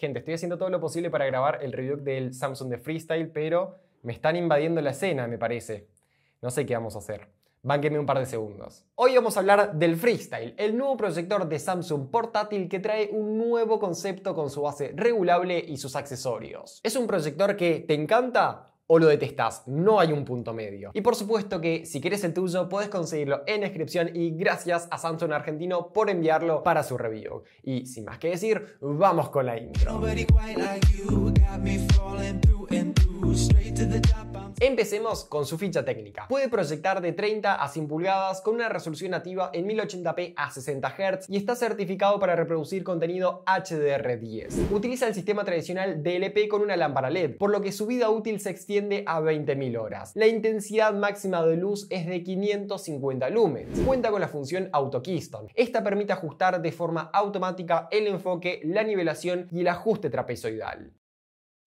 gente, estoy haciendo todo lo posible para grabar el review del Samsung de Freestyle, pero me están invadiendo la escena, me parece. No sé qué vamos a hacer. Bánqueme un par de segundos. Hoy vamos a hablar del Freestyle, el nuevo proyector de Samsung portátil que trae un nuevo concepto con su base regulable y sus accesorios. ¿Es un proyector que te encanta? o lo detestás. No hay un punto medio. Y por supuesto que si quieres el tuyo, puedes conseguirlo en descripción y gracias a Samsung Argentino por enviarlo para su review. Y sin más que decir, vamos con la intro. Empecemos con su ficha técnica. Puede proyectar de 30 a 100 pulgadas con una resolución nativa en 1080p a 60 Hz y está certificado para reproducir contenido HDR10. Utiliza el sistema tradicional DLP con una lámpara LED, por lo que su vida útil se extiende a 20.000 horas. La intensidad máxima de luz es de 550 lumens. Cuenta con la función Auto Keystone. Esta permite ajustar de forma automática el enfoque, la nivelación y el ajuste trapezoidal.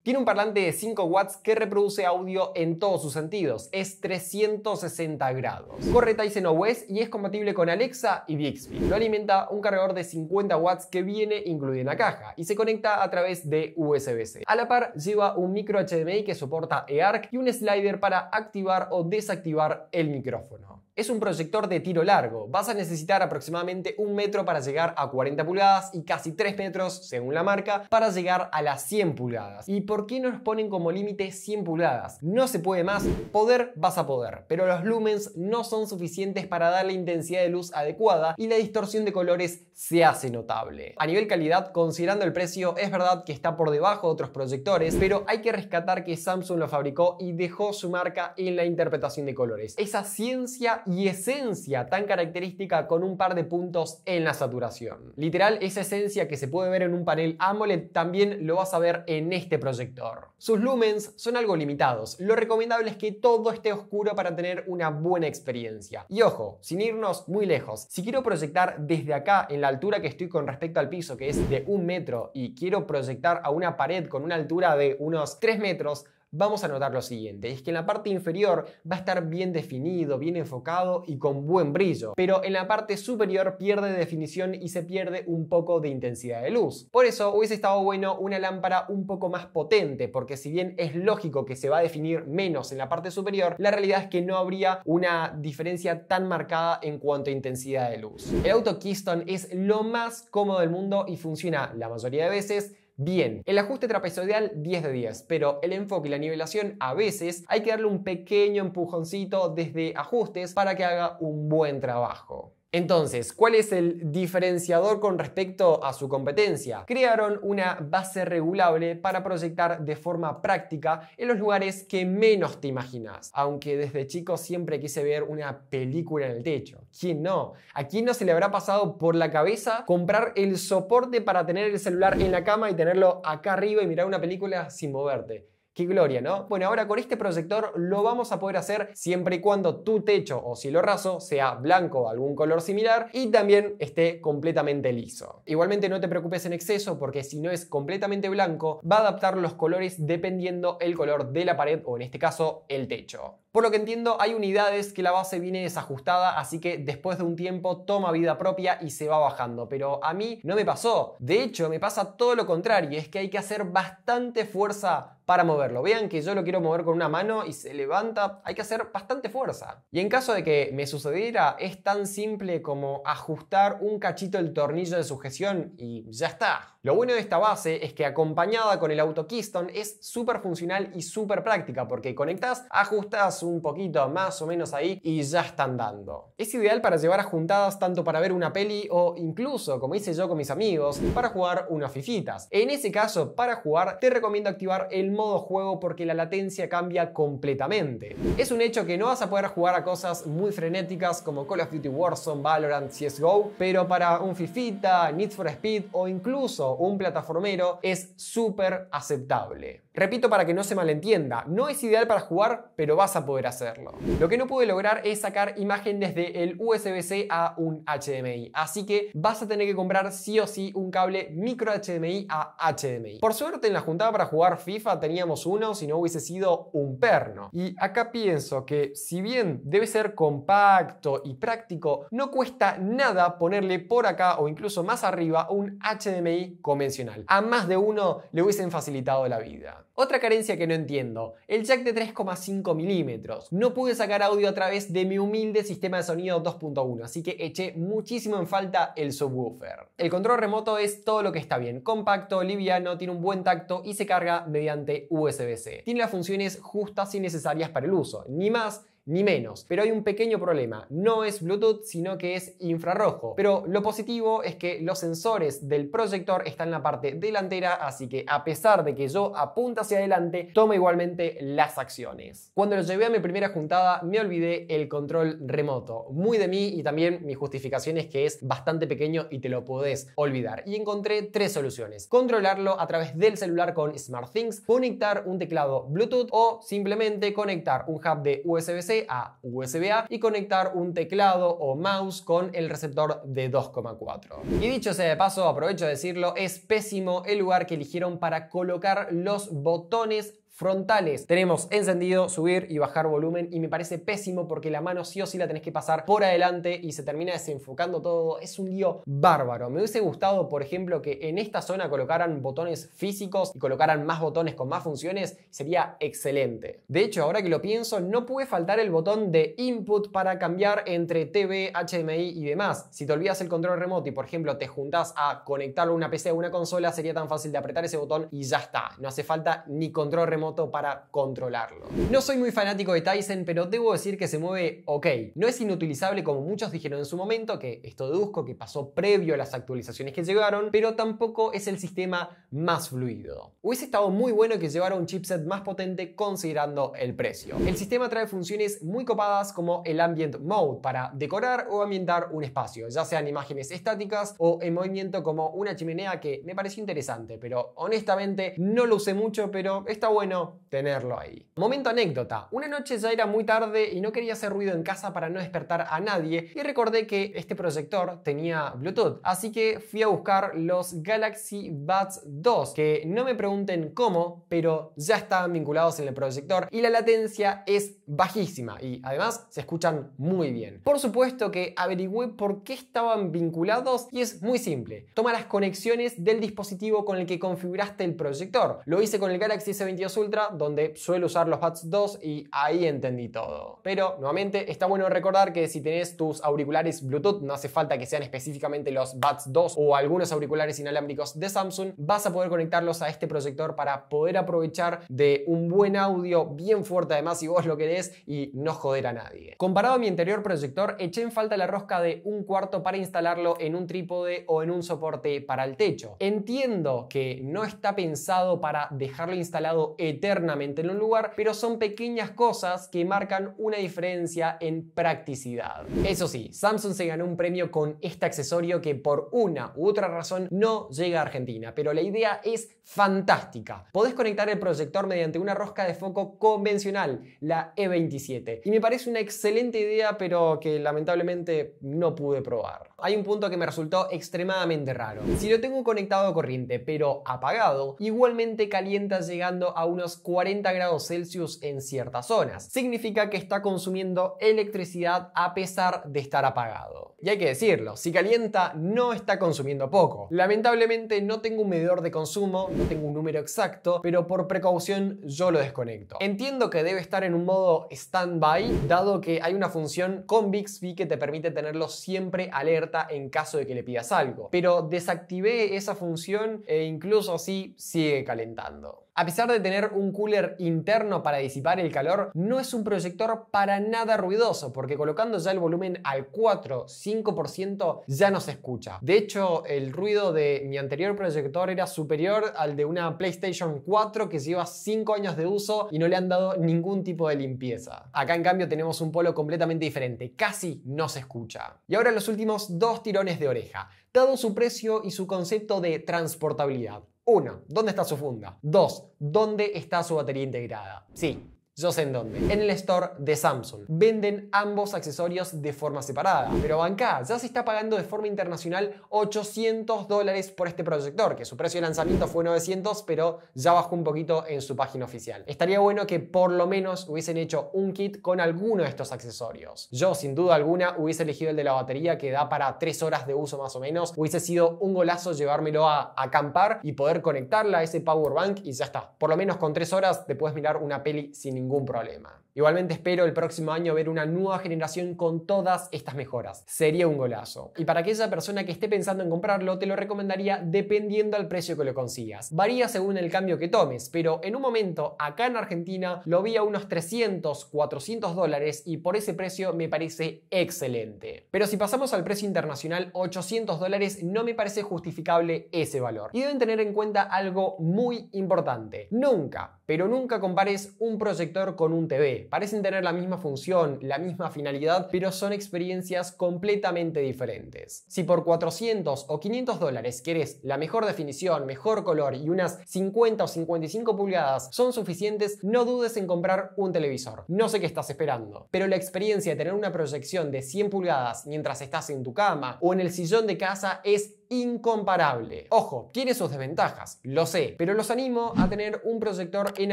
Tiene un parlante de 5 watts que reproduce audio en todos sus sentidos. Es 360 grados. Corre Tyson OS y es compatible con Alexa y Bixby. Lo alimenta un cargador de 50 watts que viene incluido en la caja y se conecta a través de USB-C. A la par lleva un micro HDMI que soporta EARC y un slider para activar o desactivar el micrófono. Es un proyector de tiro largo. Vas a necesitar aproximadamente un metro para llegar a 40 pulgadas y casi 3 metros, según la marca, para llegar a las 100 pulgadas. ¿Y por qué nos ponen como límite 100 pulgadas? No se puede más, poder vas a poder, pero los lumens no son suficientes para dar la intensidad de luz adecuada y la distorsión de colores se hace notable. A nivel calidad, considerando el precio, es verdad que está por debajo de otros proyectores, pero hay que rescatar que Samsung lo fabricó y dejó su marca en la interpretación de colores. Esa ciencia y esencia tan característica con un par de puntos en la saturación. Literal, esa esencia que se puede ver en un panel AMOLED también lo vas a ver en este proyector. Sus lumens son algo limitados, lo recomendable es que todo esté oscuro para tener una buena experiencia. Y ojo, sin irnos muy lejos, si quiero proyectar desde acá en la altura que estoy con respecto al piso, que es de un metro, y quiero proyectar a una pared con una altura de unos 3 metros, vamos a notar lo siguiente, es que en la parte inferior va a estar bien definido, bien enfocado y con buen brillo, pero en la parte superior pierde definición y se pierde un poco de intensidad de luz. Por eso hubiese estado bueno una lámpara un poco más potente, porque si bien es lógico que se va a definir menos en la parte superior, la realidad es que no habría una diferencia tan marcada en cuanto a intensidad de luz. El auto Keystone es lo más cómodo del mundo y funciona la mayoría de veces bien. El ajuste trapezoidal 10 de 10, pero el enfoque y la nivelación a veces hay que darle un pequeño empujoncito desde ajustes para que haga un buen trabajo. Entonces, ¿cuál es el diferenciador con respecto a su competencia? Crearon una base regulable para proyectar de forma práctica en los lugares que menos te imaginas. Aunque desde chico siempre quise ver una película en el techo. ¿Quién no? ¿A quién no se le habrá pasado por la cabeza comprar el soporte para tener el celular en la cama y tenerlo acá arriba y mirar una película sin moverte? Qué gloria, ¿no? Bueno, ahora con este proyector lo vamos a poder hacer siempre y cuando tu techo o cielo raso sea blanco o algún color similar y también esté completamente liso. Igualmente no te preocupes en exceso porque si no es completamente blanco va a adaptar los colores dependiendo el color de la pared o en este caso el techo. Por lo que entiendo, hay unidades que la base viene desajustada, así que después de un tiempo toma vida propia y se va bajando. Pero a mí no me pasó. De hecho, me pasa todo lo contrario, es que hay que hacer bastante fuerza para moverlo. Vean que yo lo quiero mover con una mano y se levanta. Hay que hacer bastante fuerza. Y en caso de que me sucediera, es tan simple como ajustar un cachito el tornillo de sujeción y ya está. Lo bueno de esta base es que acompañada con el auto Keystone es súper funcional y súper práctica porque conectas, ajustas un poquito más o menos ahí y ya está andando. Es ideal para llevar a juntadas tanto para ver una peli o incluso, como hice yo con mis amigos, para jugar unas fifitas. En ese caso, para jugar te recomiendo activar el modo juego porque la latencia cambia completamente. Es un hecho que no vas a poder jugar a cosas muy frenéticas como Call of Duty Warzone, Valorant, CSGO, pero para un Fifita, Need for Speed o incluso un plataformero es súper aceptable. Repito para que no se malentienda, no es ideal para jugar, pero vas a poder hacerlo. Lo que no pude lograr es sacar imagen desde el USB-C a un HDMI, así que vas a tener que comprar sí o sí un cable micro HDMI a HDMI. Por suerte en la juntada para jugar FIFA teníamos uno, si no hubiese sido un perno. Y acá pienso que si bien debe ser compacto y práctico, no cuesta nada ponerle por acá o incluso más arriba un HDMI convencional. A más de uno le hubiesen facilitado la vida. Otra carencia que no entiendo, el jack de 3,5 milímetros. No pude sacar audio a través de mi humilde sistema de sonido 2.1, así que eché muchísimo en falta el subwoofer. El control remoto es todo lo que está bien, compacto, liviano, tiene un buen tacto y se carga mediante USB-C. Tiene las funciones justas y necesarias para el uso, ni más ni menos. Pero hay un pequeño problema, no es Bluetooth sino que es infrarrojo. Pero lo positivo es que los sensores del proyector están en la parte delantera, así que a pesar de que yo apunta hacia adelante, toma igualmente las acciones. Cuando lo llevé a mi primera juntada me olvidé el control remoto, muy de mí y también mi justificación es que es bastante pequeño y te lo podés olvidar. Y encontré tres soluciones, controlarlo a través del celular con SmartThings, conectar un teclado Bluetooth o simplemente conectar un hub de USB-C a USB-A y conectar un teclado o mouse con el receptor de 2,4. Y dicho sea de paso, aprovecho de decirlo, es pésimo el lugar que eligieron para colocar los botones frontales. Tenemos encendido, subir y bajar volumen y me parece pésimo porque la mano sí o sí la tenés que pasar por adelante y se termina desenfocando todo. Es un lío bárbaro. Me hubiese gustado, por ejemplo, que en esta zona colocaran botones físicos y colocaran más botones con más funciones. Sería excelente. De hecho, ahora que lo pienso, no puede faltar el botón de input para cambiar entre TV, HDMI y demás. Si te olvidas el control remoto y, por ejemplo, te juntas a conectarlo una PC o una consola, sería tan fácil de apretar ese botón y ya está. No hace falta ni control remoto moto para controlarlo. No soy muy fanático de Tyson, pero debo decir que se mueve ok. No es inutilizable como muchos dijeron en su momento, que esto deduzco que pasó previo a las actualizaciones que llegaron, pero tampoco es el sistema más fluido. Hubiese estado muy bueno que llevara un chipset más potente considerando el precio. El sistema trae funciones muy copadas como el Ambient Mode para decorar o ambientar un espacio, ya sean imágenes estáticas o en movimiento como una chimenea que me pareció interesante, pero honestamente no lo usé mucho, pero está bueno tenerlo ahí. Momento anécdota. Una noche ya era muy tarde y no quería hacer ruido en casa para no despertar a nadie y recordé que este proyector tenía Bluetooth. Así que fui a buscar los Galaxy Buds 2, que no me pregunten cómo, pero ya estaban vinculados en el proyector y la latencia es bajísima y además se escuchan muy bien. Por supuesto que averigüé por qué estaban vinculados y es muy simple. Toma las conexiones del dispositivo con el que configuraste el proyector. Lo hice con el Galaxy S22 Ultra donde suelo usar los Buds 2 y ahí entendí todo. Pero nuevamente está bueno recordar que si tenés tus auriculares Bluetooth no hace falta que sean específicamente los Buds 2 o algunos auriculares inalámbricos de Samsung, vas a poder conectarlos a este proyector para poder aprovechar de un buen audio bien fuerte además si vos lo querés y no joder a nadie. Comparado a mi anterior proyector, eché en falta la rosca de un cuarto para instalarlo en un trípode o en un soporte para el techo. Entiendo que no está pensado para dejarlo instalado eternamente en un lugar, pero son pequeñas cosas que marcan una diferencia en practicidad. Eso sí, Samsung se ganó un premio con este accesorio que por una u otra razón no llega a Argentina, pero la idea es fantástica. Podés conectar el proyector mediante una rosca de foco convencional, la 27 Y me parece una excelente idea, pero que lamentablemente no pude probar. Hay un punto que me resultó extremadamente raro. Si lo tengo conectado a corriente, pero apagado, igualmente calienta llegando a unos 40 grados Celsius en ciertas zonas. Significa que está consumiendo electricidad a pesar de estar apagado. Y hay que decirlo, si calienta no está consumiendo poco. Lamentablemente no tengo un medidor de consumo, no tengo un número exacto, pero por precaución yo lo desconecto. Entiendo que debe estar en un modo standby, dado que hay una función con Bixby que te permite tenerlo siempre alerta en caso de que le pidas algo. Pero desactivé esa función e incluso así sigue calentando. A pesar de tener un cooler interno para disipar el calor, no es un proyector para nada ruidoso, porque colocando ya el volumen al 4-5% ya no se escucha. De hecho, el ruido de mi anterior proyector era superior al de una PlayStation 4 que lleva 5 años de uso y no le han dado ningún tipo de limpieza. Acá en cambio tenemos un polo completamente diferente, casi no se escucha. Y ahora los últimos dos tirones de oreja. Dado su precio y su concepto de transportabilidad, 1. ¿Dónde está su funda? 2. ¿Dónde está su batería integrada? Sí, yo sé en dónde. En el store de Samsung. Venden ambos accesorios de forma separada. Pero bancá ya se está pagando de forma internacional 800 dólares por este proyector, que su precio de lanzamiento fue 900, pero ya bajó un poquito en su página oficial. Estaría bueno que por lo menos hubiesen hecho un kit con alguno de estos accesorios. Yo, sin duda alguna, hubiese elegido el de la batería que da para 3 horas de uso más o menos. Hubiese sido un golazo llevármelo a acampar y poder conectarla a ese power bank y ya está. Por lo menos con 3 horas te puedes mirar una peli sin ningún ningún problema. Igualmente espero el próximo año ver una nueva generación con todas estas mejoras. Sería un golazo. Y para aquella persona que esté pensando en comprarlo, te lo recomendaría dependiendo al precio que lo consigas. Varía según el cambio que tomes, pero en un momento acá en Argentina lo vi a unos 300, 400 dólares y por ese precio me parece excelente. Pero si pasamos al precio internacional, 800 dólares no me parece justificable ese valor. Y deben tener en cuenta algo muy importante. Nunca, pero nunca compares un proyecto con un TV. Parecen tener la misma función, la misma finalidad, pero son experiencias completamente diferentes. Si por 400 o 500 dólares querés la mejor definición, mejor color y unas 50 o 55 pulgadas son suficientes, no dudes en comprar un televisor. No sé qué estás esperando, pero la experiencia de tener una proyección de 100 pulgadas mientras estás en tu cama o en el sillón de casa es incomparable. Ojo, tiene sus desventajas, lo sé, pero los animo a tener un proyector en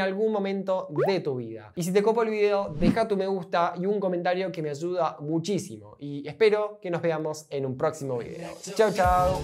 algún momento de tu vida. Y si te copo el video, deja tu me gusta y un comentario que me ayuda muchísimo. Y espero que nos veamos en un próximo video. Chao, chao.